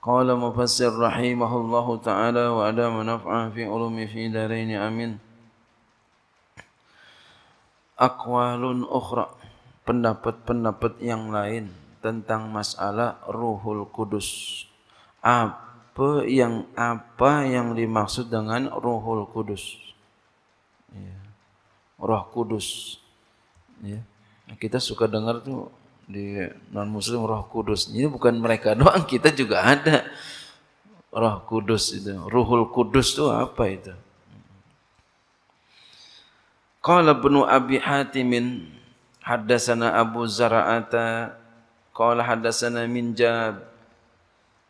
قال مفسر رحمه الله تعالى وأدام نفعا في علوم في دارين أمين Akwalun ukhra pendapat-pendapat yang lain tentang masalah Ruhul Kudus. Apa yang apa yang dimaksud dengan Ruhul Kudus? Ya. Roh Kudus. Ya. Kita suka dengar tuh di non muslim roh kudus ini bukan mereka doang kita juga ada roh kudus itu ruhul kudus itu apa itu qala ibn abi hatim haddatsana abu zara'ata qala haddatsana minjab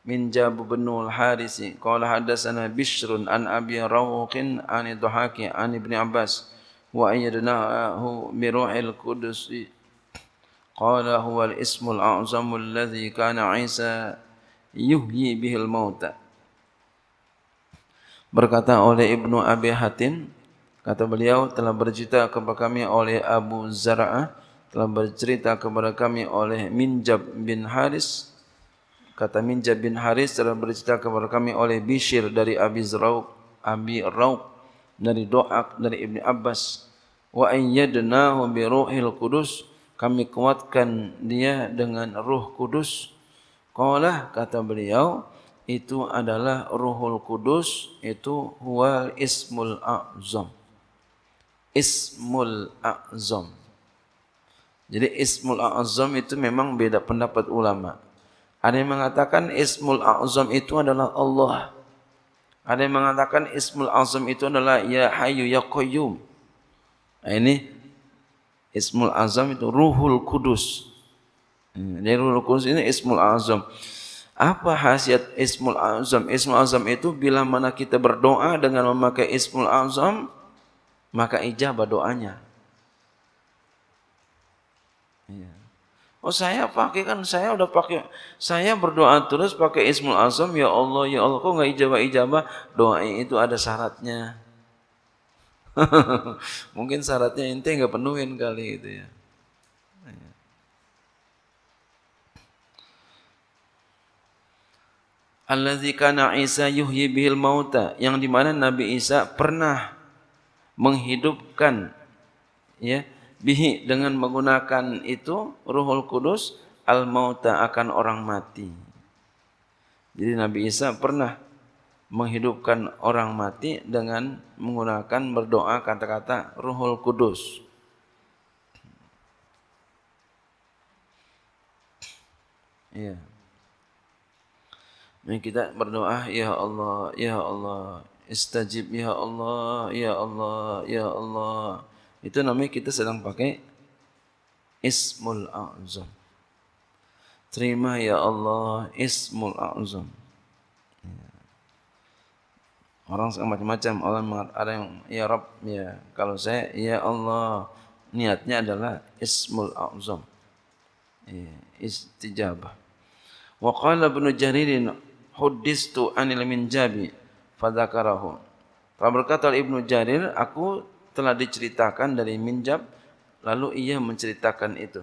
minjab ibn al harisi qala haddatsana bisrun an abi rawqin an dhahaki an ibni abbas wa ayyadnahu bi ruhil kudus قال هو الاسم الأعظم الذي كان عيسى yuhyi bihil mauta. Berkata oleh Ibnu Abi Hatim, kata beliau telah bercerita kepada kami oleh Abu Zarah, telah bercerita kepada kami oleh Minjab bin Haris. Kata Minjab bin Haris telah bercerita kepada kami oleh Bishir dari Abi Zara'uq, Abi Rauq, dari Do'ak, dari Ibnu Abbas. Wa ayyadnahu bi ruhil kudus kami kuatkan dia dengan Ruh Kudus. Kaulah kata beliau itu adalah Ruhul Kudus itu huwal ismul azam. Ismul azam. Jadi ismul azam itu memang beda pendapat ulama. Ada yang mengatakan ismul azam itu adalah Allah. Ada yang mengatakan ismul azam itu adalah ya Hayu ya Koyum. Nah, ini Ismul Azam itu Ruhul Kudus. Jadi hmm, Ruhul Kudus ini Ismul Azam. Apa khasiat Ismul Azam? Ismul Azam itu bila mana kita berdoa dengan memakai Ismul Azam, maka ijabah doanya. Oh saya pakai kan saya udah pakai saya berdoa terus pakai Ismul Azam ya Allah ya Allah kok nggak ijabah ijabah doa itu ada syaratnya Mungkin syaratnya inti nggak penuhin kali itu ya. Allah kana Isa yuhyi bihil mauta yang dimana Nabi Isa pernah menghidupkan ya bihi dengan menggunakan itu Ruhul Kudus al mauta akan orang mati. Jadi Nabi Isa pernah menghidupkan orang mati dengan menggunakan berdoa kata-kata Ruhul Kudus. ya Ini kita berdoa, ya Allah, ya Allah, istajib ya Allah, ya Allah, ya Allah. Itu namanya kita sedang pakai Ismul A'zam. Terima ya Allah Ismul A'zam. Orang macam-macam. Allah mengatakan, ada yang, ya Rob ya. Kalau saya, ya Allah. Niatnya adalah ismul a'zam. Ya, istijabah. Wa qala ibn Jaririn, huddistu anil minjabi, fadhakarahu. Rab berkata Ibnu Jarir, aku telah diceritakan dari minjab, lalu ia menceritakan itu.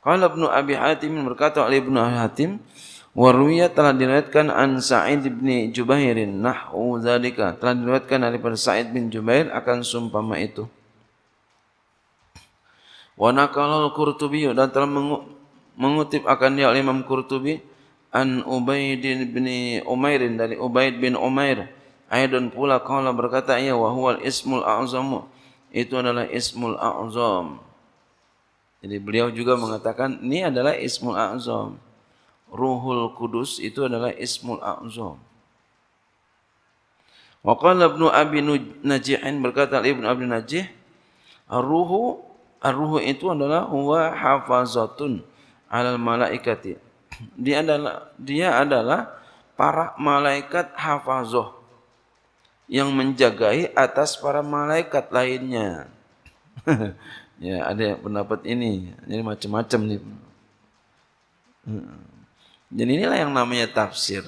Kalau ibnu Abi Hatim berkata oleh ibnu Abi Hatim, Warwiyah telah diriwayatkan an Sa'id bin Jubairin nahu zalika telah diriwayatkan daripada Sa'id bin Jubair akan sumpama itu. Wa naqalul Qurtubi dan telah mengutip akan dia oleh Imam Qurtubi an Ubaid bin Umairin dari Ubaid bin Umair aidun pula qala berkata ia wa huwal ismul a'zam itu adalah ismul a'zam. Jadi beliau juga mengatakan ini adalah ismul a'zam. Ruhul Kudus itu adalah Ismul Azom. Wa qala Ibnu Abi Najihin berkata Ibnu Abi Najih Ar-ruhu ar-ruhu itu adalah huwa hafazatun alal malaikati. Dia adalah dia adalah para malaikat hafazoh yang menjagai atas para malaikat lainnya. ya, ada yang pendapat ini. Ini macam-macam nih. Hmm. Dan inilah yang namanya tafsir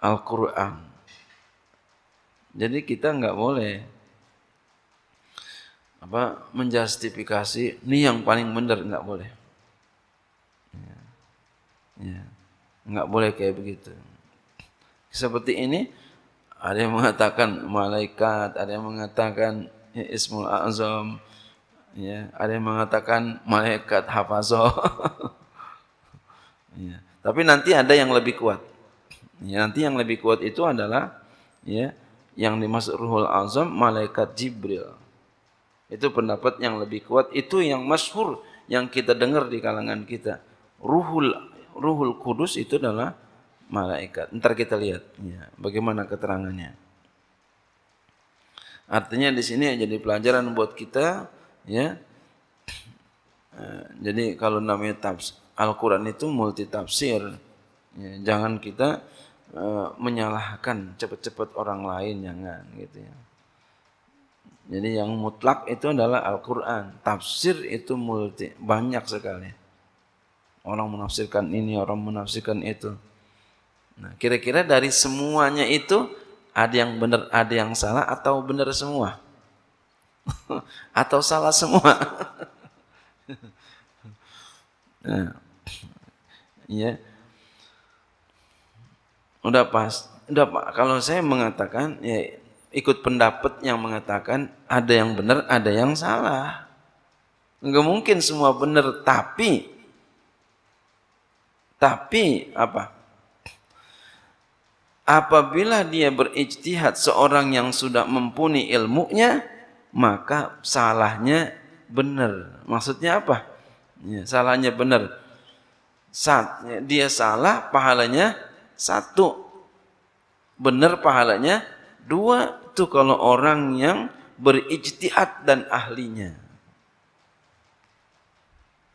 Al-Quran. Jadi kita nggak boleh apa menjustifikasi ini yang paling benar nggak boleh. Ya. ya. Nggak boleh kayak begitu. Seperti ini ada yang mengatakan malaikat, ada yang mengatakan ya, Ismul Azam, ya, ada yang mengatakan malaikat hafazoh. ya. Tapi nanti ada yang lebih kuat. Ya, nanti yang lebih kuat itu adalah ya yang dimaksud Ruhul Azam malaikat Jibril. Itu pendapat yang lebih kuat, itu yang masyhur yang kita dengar di kalangan kita. Ruhul Ruhul Kudus itu adalah malaikat. Ntar kita lihat ya, bagaimana keterangannya. Artinya di sini jadi pelajaran buat kita ya Eh, jadi kalau namanya tafsir Al-Quran itu multi tafsir. Ya, jangan kita e, menyalahkan cepat-cepat orang lain jangan gitu ya. Jadi yang mutlak itu adalah Al-Quran. Tafsir itu multi banyak sekali. Orang menafsirkan ini, orang menafsirkan itu. Nah, kira-kira dari semuanya itu ada yang benar, ada yang salah atau benar semua? atau salah semua? ya udah pas udah pak kalau saya mengatakan ya ikut pendapat yang mengatakan ada yang benar ada yang salah nggak mungkin semua benar tapi tapi apa apabila dia berijtihad seorang yang sudah mempunyai ilmunya maka salahnya benar. Maksudnya apa? Ya, salahnya benar. Saat ya, dia salah, pahalanya satu. Benar pahalanya dua. Itu kalau orang yang berijtihad dan ahlinya.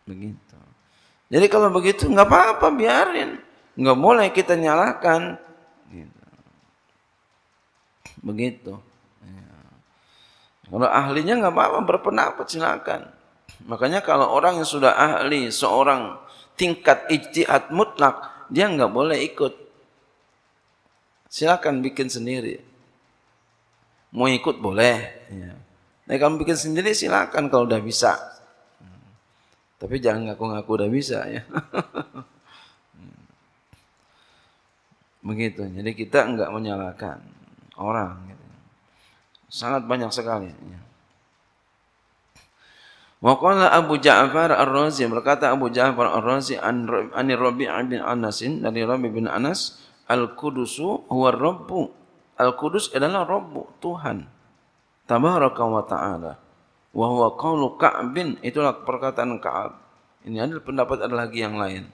Begitu. Jadi kalau begitu nggak apa-apa biarin. Nggak boleh kita nyalakan. Gitu. Begitu. Kalau ahlinya nggak apa-apa berpendapat silakan. Makanya kalau orang yang sudah ahli seorang tingkat ijtihad mutlak dia nggak boleh ikut. Silakan bikin sendiri. Mau ikut boleh. Ya. Nah, kamu bikin sendiri silakan kalau udah bisa. Tapi jangan ngaku-ngaku udah bisa ya. Begitu. Jadi kita nggak menyalahkan orang. Gitu sangat banyak sekali. Waqala Abu Ja'far Ar-Razi berkata Abu Ja'far Ar-Razi an Rabi' bin Anas dari Rabi' bin Anas Al-Qudusu huwa Rabbu Al-Qudus adalah Rabbu Tuhan Tabaraka wa ta'ala wa huwa qawlu Ka'bin itulah perkataan Ka'ab ini adalah pendapat ada lagi yang lain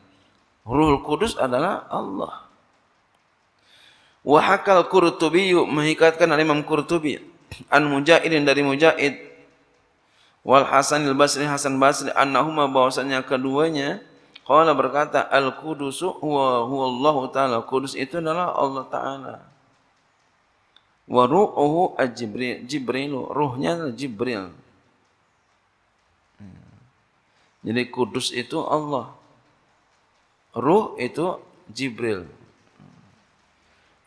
Ruhul Kudus adalah Allah Wahakal Qurtubi mengikatkan Imam Qurtubi an mujahidin dari mujahid wal Hasan al Basri Hasan Basri annahuma bahwasanya keduanya qala berkata al Qudus wa huwallahu taala Kudus itu adalah Allah taala wa ru'uhu Jibril Jibril ruhnya Jibril hmm. jadi kudus itu Allah ruh itu Jibril hmm.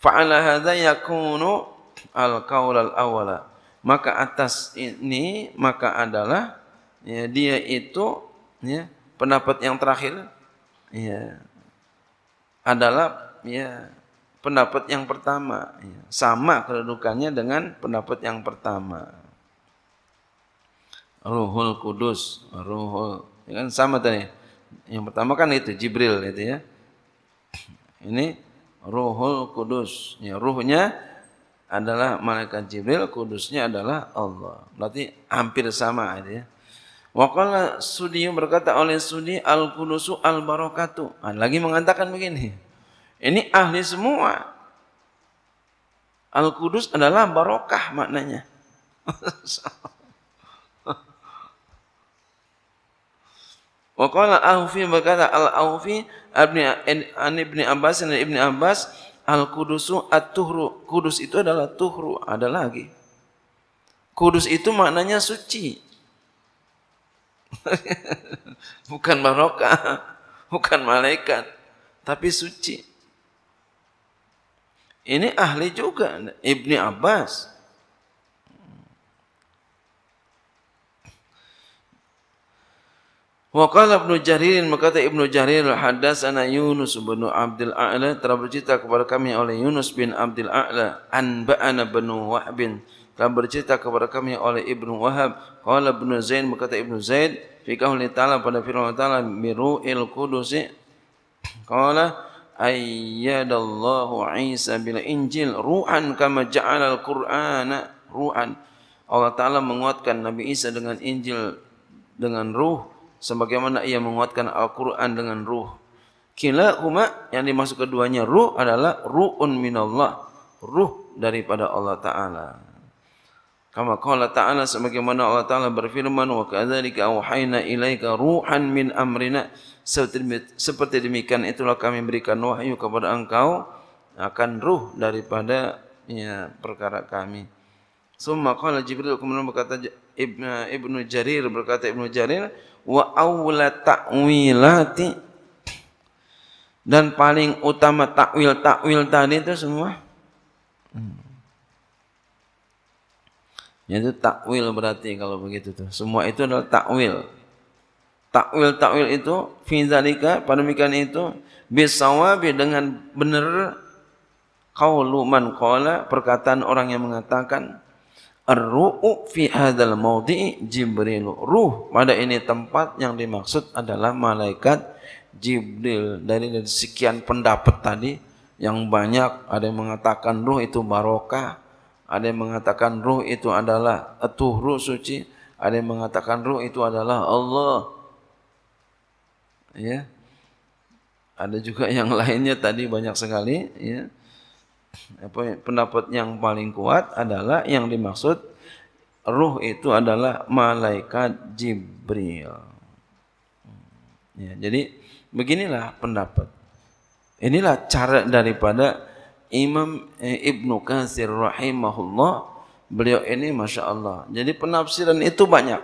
fa'ala hadza yakunu al kaulal awala maka atas ini maka adalah ya, dia itu ya, pendapat yang terakhir ya, adalah ya, pendapat yang pertama ya, sama kedudukannya dengan pendapat yang pertama Ruhul Kudus Ruhul ya kan sama tadi yang pertama kan itu Jibril itu ya ini Ruhul Kudus ya ruhnya adalah malaikat Jibril, kudusnya adalah Allah. Berarti hampir sama gitu ya. Waqala Sudi berkata oleh Sudi al-kudusu al barokatu nah, lagi mengatakan begini. Ini ahli semua. Al-kudus adalah barokah maknanya. Waqala Aufi berkata Al-Aufi abni Ibni Abbas dan Ibni Abbas al kudusu at-tuhru. Kudus itu adalah tuhru. Ada lagi. Kudus itu maknanya suci. bukan barokah. Bukan malaikat. Tapi suci. Ini ahli juga. Ibni Abbas. Wa qala Ibnu Jarir berkata Ibnu Jarir hadas ana Yunus bin Abdul A'la telah bercerita kepada kami oleh Yunus bin Abdul A'la an ba'ana bin Wahb telah bercerita kepada kami oleh Ibnu Wahab qala Ibnu Zain berkata Ibnu Zain fi qauli ta'ala pada firman Allah ta'ala miru'il qudusi qala ayyadallahu Isa bil Injil ru'an kama ja'ala al-Qur'ana ru'an Allah Ta'ala menguatkan Nabi Isa dengan Injil dengan ruh sebagaimana ia menguatkan Al-Quran dengan ruh. Kila huma yang dimaksud keduanya ruh adalah ru'un minallah. Ruh daripada Allah Ta'ala. Kama kala Ta'ala sebagaimana Allah Ta'ala berfirman wa kadhalika awhayna ilaika ruhan min amrina. Seperti, demikian itulah kami berikan wahyu kepada engkau akan ruh daripada ya, perkara kami. Summa qala Jibril kemudian berkata Ibnu Ibnu Jarir berkata Ibnu Jarir wa awla ta'wilati dan paling utama takwil-takwil tadi itu semua hmm. itu takwil berarti kalau begitu tuh semua itu adalah takwil takwil-takwil itu fi zalika pada itu bisawabi dengan benar qaulu man qala perkataan orang yang mengatakan ar-ru'u fi hadzal mawdi' Jibril ruh pada ini tempat yang dimaksud adalah malaikat Jibril dari dari sekian pendapat tadi yang banyak ada yang mengatakan ruh itu barokah ada yang mengatakan ruh itu adalah atuhru suci ada yang mengatakan ruh itu adalah Allah ya ada juga yang lainnya tadi banyak sekali ya apa ya, pendapat yang paling kuat adalah yang dimaksud ruh itu adalah malaikat Jibril. Hmm, ya, jadi beginilah pendapat. Inilah cara daripada Imam eh, Ibnu Katsir rahimahullah. Beliau ini Masya Allah. Jadi penafsiran itu banyak.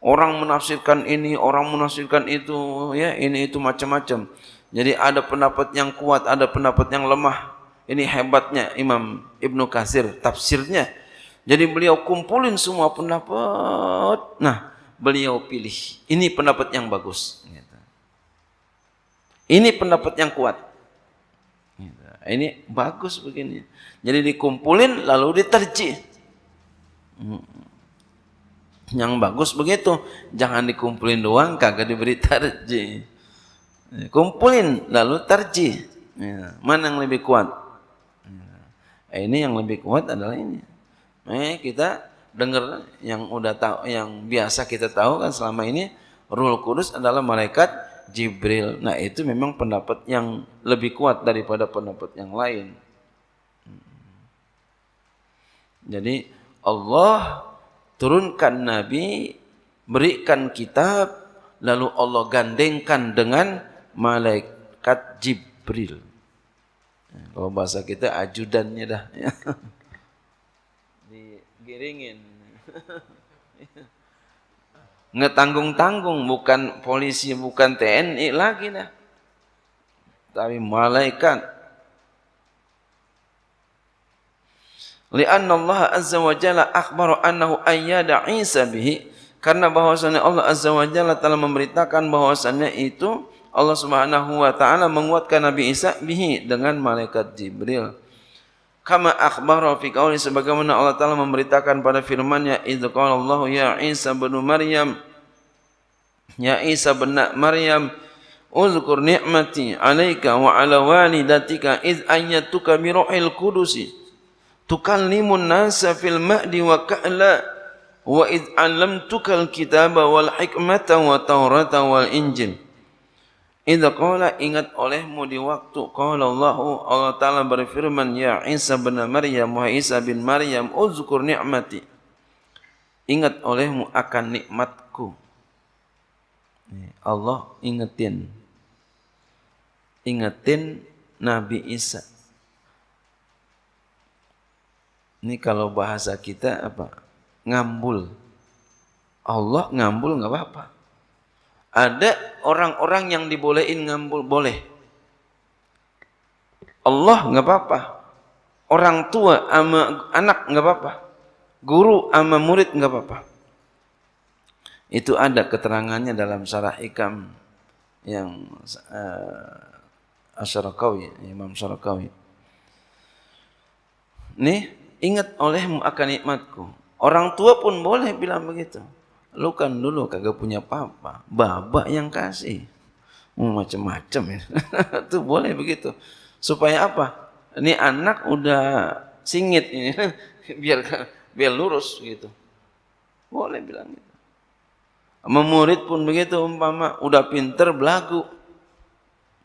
Orang menafsirkan ini, orang menafsirkan itu, ya ini itu macam-macam. Jadi ada pendapat yang kuat, ada pendapat yang lemah. Ini hebatnya Imam Ibnu Katsir tafsirnya. Jadi beliau kumpulin semua pendapat. Nah, beliau pilih. Ini pendapat yang bagus. Ini pendapat yang kuat. Ini bagus begini. Jadi dikumpulin lalu diterjih. Yang bagus begitu. Jangan dikumpulin doang kagak diberi terjih. Kumpulin lalu terjih. Iya. Mana yang lebih kuat? Eh, ini yang lebih kuat adalah ini. Eh, kita dengar yang udah tahu yang biasa kita tahu kan selama ini Ruhul Kudus adalah malaikat Jibril. Nah, itu memang pendapat yang lebih kuat daripada pendapat yang lain. Jadi Allah turunkan nabi, berikan kitab, lalu Allah gandengkan dengan malaikat Jibril. Kalau bahasa kita ajudannya dah. Ya. Digiringin. Ngetanggung-tanggung bukan polisi, bukan TNI lagi dah. Tapi malaikat. Lianna Allah Azza wa Jalla akhbaru annahu ayyada Isa bihi. Karena bahwasannya Allah Azza wa Jalla telah memberitakan bahwasannya itu Allah Subhanahu wa taala menguatkan Nabi Isa bihi dengan malaikat Jibril. Kama akhbara fi qawli sebagaimana Allah taala memberitakan pada firman-Nya idz qala Allah ya Isa bin Maryam ya Isa bin Maryam uzkur ni'mati 'alaika wa 'ala walidatika idz ayyatuka bi ruhil qudus limun nasa fil mahdi wa ka'la wa idz 'allamtuka al-kitaba wal hikmata wa tawrata wal injil Idza qala ingat olehmu di waktu qala Allahu Allah taala berfirman ya Isa bin Maryam wa Isa bin Maryam uzkur ni'mati ingat olehmu akan nikmatku Allah ingetin ingetin Nabi Isa ini kalau bahasa kita apa ngambul Allah ngambul enggak apa-apa Ada orang-orang yang dibolehin ngambul boleh. Allah nggak apa-apa. Orang tua ama anak nggak apa-apa. Guru ama murid nggak apa-apa. Itu ada keterangannya dalam syarah Ikam yang uh, eh, Asyarakawi, Imam Syarakawi. Nih, ingat olehmu akan nikmatku. Orang tua pun boleh bilang begitu. Lu kan dulu kagak punya papa, babak yang kasih. Oh, macem-macem ya. Itu boleh begitu. Supaya apa? Ini anak udah singit ini biar biar lurus gitu. Boleh bilang gitu. Memurid pun begitu umpama udah pinter belagu.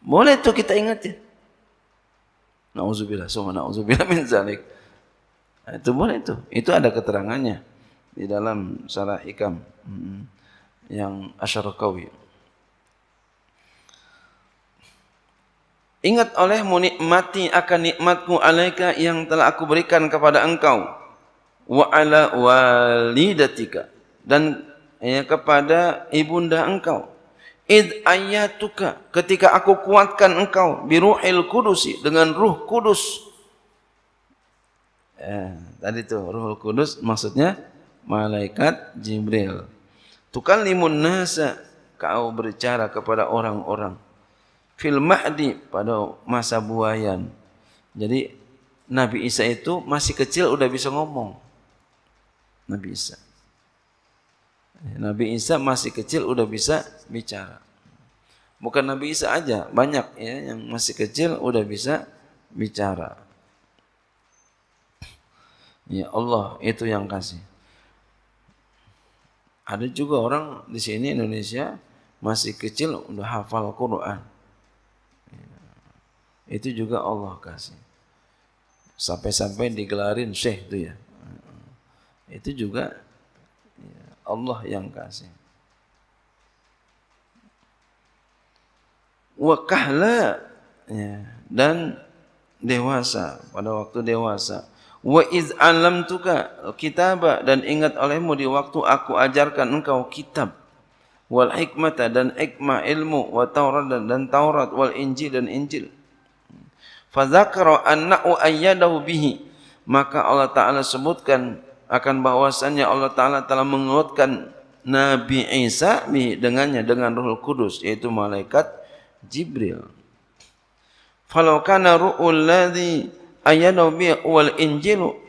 Boleh tuh kita ingat ya Nauzubillah, summa nauzubillah min zalik. Nah, itu boleh tuh. Itu ada keterangannya. di dalam syarah ikam yang asyarakawi. Ingat olehmu nikmati akan nikmatku alaika yang telah aku berikan kepada engkau. Wa ala walidatika. Dan ya, kepada ibunda engkau. Id ayatuka ketika aku kuatkan engkau biruhil kudusi dengan ruh kudus. Eh, tadi tu ruh kudus maksudnya malaikat Jibril. Tukal limun nasa kau berbicara kepada orang-orang. Fil mahdi pada masa buayan. Jadi Nabi Isa itu masih kecil sudah bisa ngomong. Nabi Isa. Nabi Isa masih kecil sudah bisa bicara. Bukan Nabi Isa aja, banyak ya yang masih kecil sudah bisa bicara. Ya Allah itu yang kasih. Ada juga orang di sini Indonesia masih kecil udah hafal Quran. Itu juga Allah kasih. Sampai-sampai digelarin syekh itu ya. Itu juga Allah yang kasih. Wakahla ya, dan dewasa pada waktu dewasa Wa iz alam tuka kitab dan ingat olehmu di waktu aku ajarkan engkau kitab. Wal hikmata dan hikmah ilmu wa taurat dan, dan taurat wal injil dan injil. Fazakro anna'u ayyadahu bihi. Maka Allah Ta'ala sebutkan akan bahwasannya Allah Ta'ala telah menguatkan Nabi Isa bihi dengannya dengan Roh Kudus yaitu malaikat Jibril. Falau kana ru'ul ladhi ayanabi wal injilu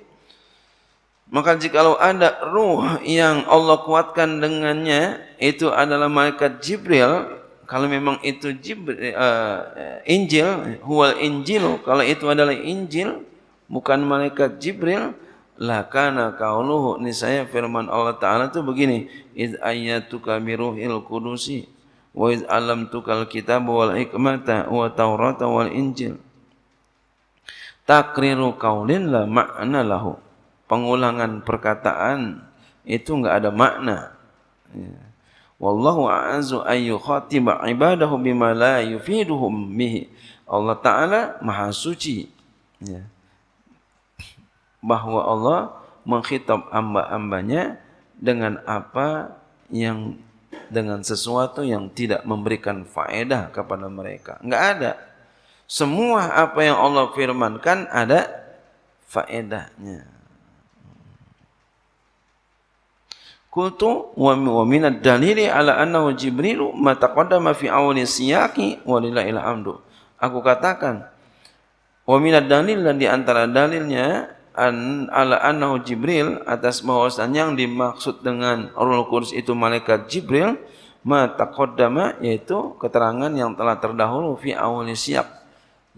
maka jikalau ada ruh yang Allah kuatkan dengannya itu adalah malaikat Jibril kalau memang itu Jibril, uh, Injil huwal Injilu kalau itu adalah Injil bukan malaikat Jibril lakana kauluhu ini saya firman Allah Ta'ala itu begini kami ayyatuka il kudusi wa iz alam tukal kitab wal hikmata wa taurata wal injil Takriru kaulin la makna lahu. Pengulangan perkataan itu enggak ada makna. Ya. Wallahu a'azu ayyu khatiba ibadahu bima la yufiduhum bihi. Allah Ta'ala maha suci. Ya. Bahawa Allah menghitab amba-ambanya dengan apa yang dengan sesuatu yang tidak memberikan faedah kepada mereka. Enggak ada. Semua apa yang Allah firmankan ada faedahnya. Kultu wa minad dalili ala annahu Jibrilu ma fi awali siyaqi wa lillahil amdu. Aku katakan wa minad dalil dan di antara dalilnya an ala annahu Jibril atas bahwasannya yang dimaksud dengan Rul kurs itu malaikat Jibril ma yaitu keterangan yang telah terdahulu fi awali siyaq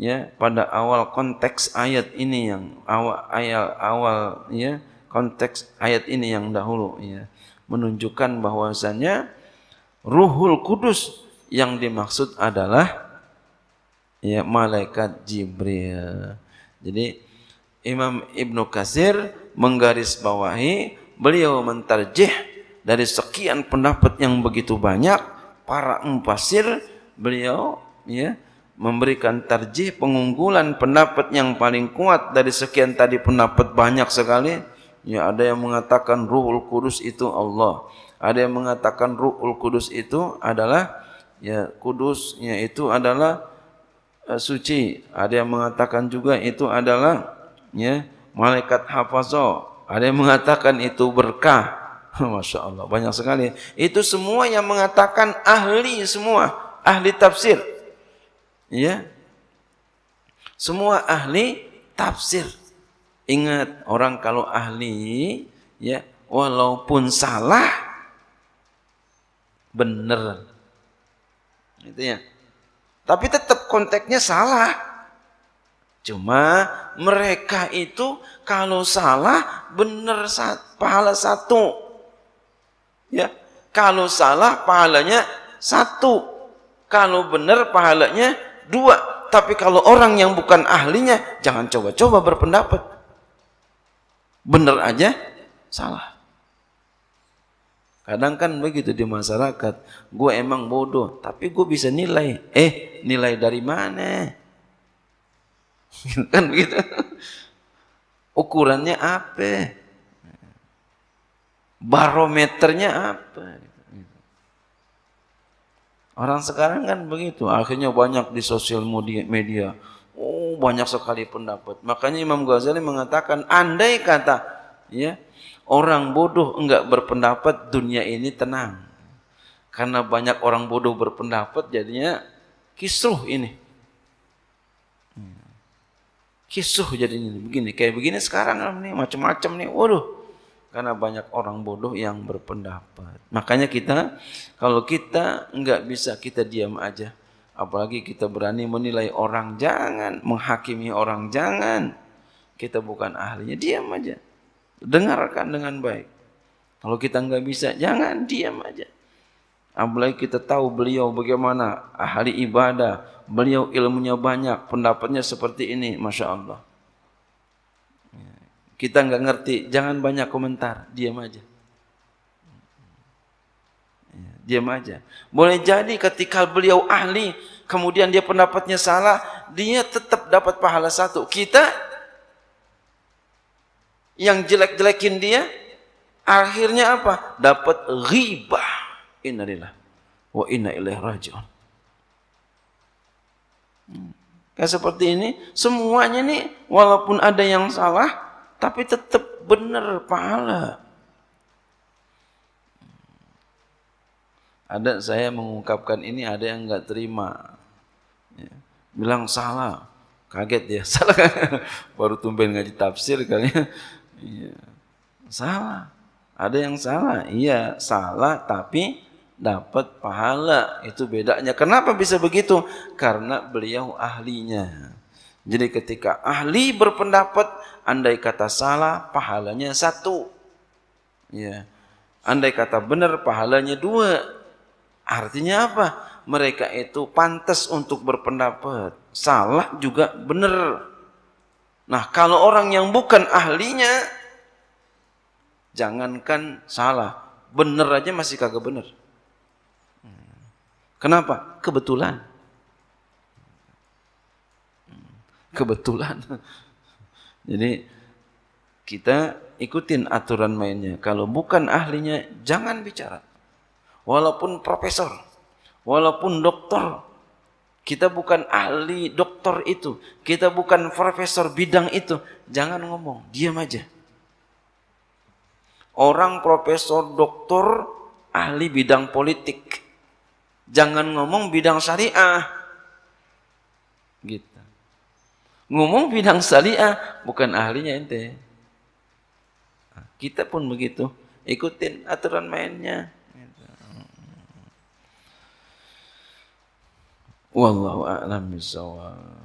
ya pada awal konteks ayat ini yang awal ayat awal ya konteks ayat ini yang dahulu ya menunjukkan bahwasannya Ruhul Kudus yang dimaksud adalah ya malaikat Jibril. Jadi Imam Ibnu Katsir menggarisbawahi beliau mentarjih dari sekian pendapat yang begitu banyak para mufasir beliau ya memberikan tarjih pengunggulan pendapat yang paling kuat dari sekian tadi pendapat banyak sekali ya ada yang mengatakan Ruhul Kudus itu Allah ada yang mengatakan Ruhul Kudus itu adalah ya kudusnya itu adalah uh, suci ada yang mengatakan juga itu adalah ya malaikat hafazo ada yang mengatakan itu berkah Masya Allah banyak sekali itu semua yang mengatakan ahli semua ahli tafsir Ya. Semua ahli tafsir. Ingat orang kalau ahli ya walaupun salah bener. Itu ya. Tapi tetap konteksnya salah. Cuma mereka itu kalau salah benar pahala satu. Ya, kalau salah pahalanya satu. Kalau benar pahalanya Dua, tapi kalau orang yang bukan ahlinya, jangan coba-coba berpendapat. Benar aja, salah. Kadang kan begitu di masyarakat, gue emang bodoh, tapi gue bisa nilai. Eh, nilai dari mana? kan begitu. Ukurannya apa? Barometernya apa? Orang sekarang kan begitu, akhirnya banyak di sosial media. Oh, banyak sekali pendapat. Makanya Imam Ghazali mengatakan, andai kata ya, orang bodoh enggak berpendapat, dunia ini tenang. Karena banyak orang bodoh berpendapat jadinya kisruh ini. Kisruh jadinya begini, kayak begini sekarang nih macam-macam nih. Waduh, karena banyak orang bodoh yang berpendapat. Makanya kita kalau kita nggak bisa kita diam aja, apalagi kita berani menilai orang jangan, menghakimi orang jangan. Kita bukan ahlinya, diam aja. Dengarkan dengan baik. Kalau kita nggak bisa, jangan diam aja. Apalagi kita tahu beliau bagaimana ahli ibadah, beliau ilmunya banyak, pendapatnya seperti ini, masya Allah. Kita nggak ngerti, jangan banyak komentar, diam aja. Ya, diam aja. Boleh jadi ketika beliau ahli, kemudian dia pendapatnya salah, dia tetap dapat pahala satu. Kita yang jelek-jelekin dia, akhirnya apa? Dapat ghibah. Innalillah wa inna ilaih rajon. Hmm. Kayak seperti ini, semuanya nih walaupun ada yang salah, tapi tetap benar pahala. Ada saya mengungkapkan ini ada yang nggak terima, ya. bilang salah, kaget ya salah baru tumben ngaji tafsir kali ya. Iya. salah ada yang salah iya salah tapi dapat pahala itu bedanya kenapa bisa begitu karena beliau ahlinya jadi ketika ahli berpendapat Andai kata salah, pahalanya satu. Ya. Andai kata benar, pahalanya dua. Artinya apa? Mereka itu pantas untuk berpendapat. Salah juga benar. Nah, kalau orang yang bukan ahlinya, jangankan salah. Benar aja masih kagak benar. Kenapa? Kebetulan. Kebetulan. Jadi kita ikutin aturan mainnya. Kalau bukan ahlinya jangan bicara. Walaupun profesor, walaupun dokter, kita bukan ahli dokter itu, kita bukan profesor bidang itu, jangan ngomong, diam aja. Orang profesor dokter ahli bidang politik. Jangan ngomong bidang syariah. Ngomong bidang syariah bukan ahlinya ente. Kita pun begitu, ikutin aturan mainnya. Wallahu a'lam bishawab.